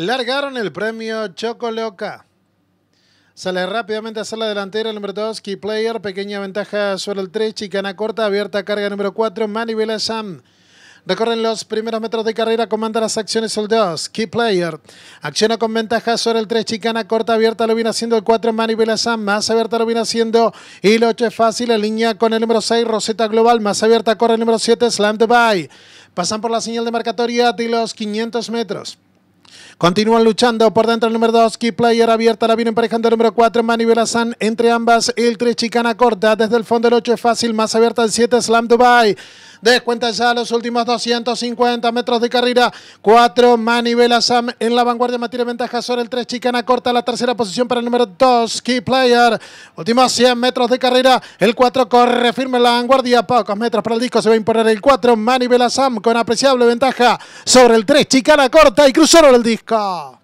Largaron el premio Choco Loca. Sale rápidamente hacia la delantera el número 2, Key Player. Pequeña ventaja sobre el 3, Chicana Corta. Abierta carga número 4, Mani Sam. Recorren los primeros metros de carrera, comanda las acciones el 2, Key Player. Acciona con ventaja sobre el 3, Chicana Corta, abierta lo viene haciendo el 4, Manny Sam. más abierta lo viene haciendo y el 8 es fácil, la línea con el número 6, Rosetta Global, más abierta corre el número 7, Slam the Pasan por la señal de marcatoria de los 500 metros. Continúan luchando por dentro el número 2, Key Player abierta, la viene emparejando el número 4, Manivela Belazán, entre ambas, el 3 Chicana Corta, desde el fondo el 8 es fácil, más abierta el 7, Slam Dubai. Descuenta ya los últimos 250 metros de carrera. Cuatro Manny Sam en la vanguardia. Mantiene ventaja sobre el 3. Chicana corta la tercera posición para el número 2. Key Player. Últimos 100 metros de carrera. El 4 corre firme en la vanguardia. Pocos metros para el disco. Se va a imponer el 4. Manny Sam con apreciable ventaja sobre el 3. Chicana corta y cruzó el disco.